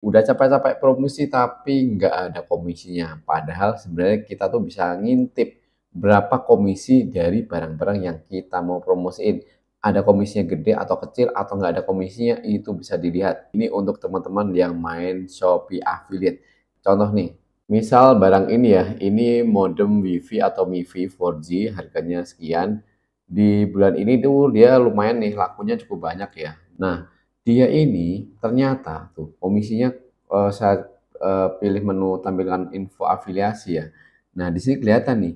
udah capek-capek promosi tapi nggak ada komisinya. Padahal sebenarnya kita tuh bisa ngintip berapa komisi dari barang-barang yang kita mau promosiin. Ada komisinya gede atau kecil atau nggak ada komisinya itu bisa dilihat. Ini untuk teman-teman yang main Shopee Affiliate. Contoh nih, misal barang ini ya, ini modem WiFi atau MiFi 4G harganya sekian. Di bulan ini tuh dia lumayan nih lakunya cukup banyak ya. Nah, dia ini ternyata tuh komisinya uh, eh, saya uh, eh, pilih menu tampilkan info afiliasi ya. Nah di sini kelihatan nih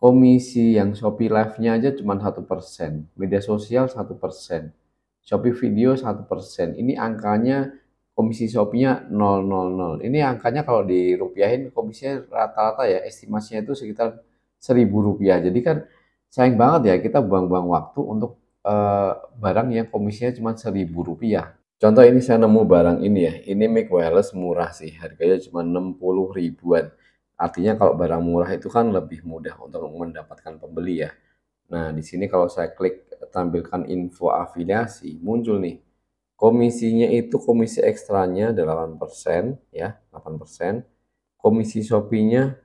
komisi yang Shopee Live-nya aja cuma satu persen, media sosial satu persen, Shopee Video satu persen. Ini angkanya komisi Shopee-nya 000. Ini angkanya kalau dirupiahin komisinya rata-rata ya estimasinya itu sekitar seribu rupiah. Jadi kan sayang banget ya kita buang-buang waktu untuk Eh, barang yang komisinya cuma seribu rupiah. Contoh ini saya nemu barang ini ya, ini mic wireless murah sih, harganya cuma 60 ribuan. Artinya kalau barang murah itu kan lebih mudah untuk mendapatkan pembeli ya. Nah, di sini kalau saya klik tampilkan info afiliasi, muncul nih. Komisinya itu komisi ekstranya 8% ya, 8%. Komisi Shopee-nya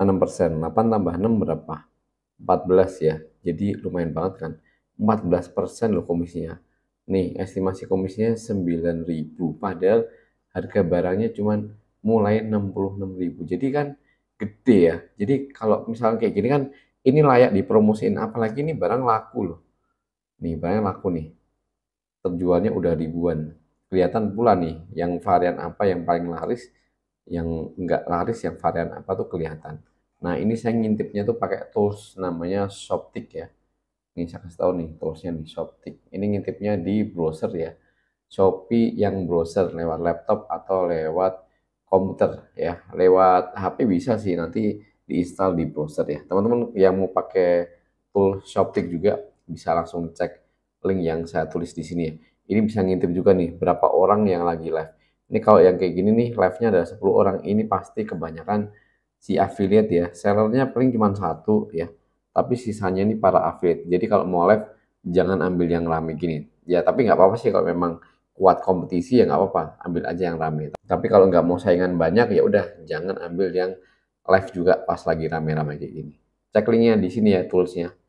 6%. 8 tambah 6 berapa? 14 ya. Jadi lumayan banget kan. 14% loh komisinya. Nih, estimasi komisinya 9.000 padahal harga barangnya cuman mulai 66.000. Jadi kan gede ya. Jadi kalau misalnya kayak gini kan ini layak dipromosiin apalagi ini barang laku loh. Nih, barang laku nih. Terjualnya udah ribuan. Kelihatan pula nih yang varian apa yang paling laris, yang enggak laris yang varian apa tuh kelihatan. Nah, ini saya ngintipnya tuh pakai tools namanya Shoptik ya Nih saya kasih tahu nih toolsnya di Shoptik. Ini ngintipnya di browser ya. Shopee yang browser lewat laptop atau lewat komputer ya. Lewat HP bisa sih nanti diinstal di browser ya. Teman-teman yang mau pakai tool Shoptik juga bisa langsung cek link yang saya tulis di sini ya. Ini bisa ngintip juga nih berapa orang yang lagi live. Ini kalau yang kayak gini nih live-nya ada 10 orang. Ini pasti kebanyakan si affiliate ya. Sellernya paling cuma satu ya tapi sisanya ini para afit Jadi kalau mau live jangan ambil yang rame gini. Ya tapi nggak apa-apa sih kalau memang kuat kompetisi ya nggak apa-apa, ambil aja yang rame. Tapi kalau nggak mau saingan banyak ya udah jangan ambil yang live juga pas lagi rame-rame kayak gini. Cek linknya di sini ya toolsnya.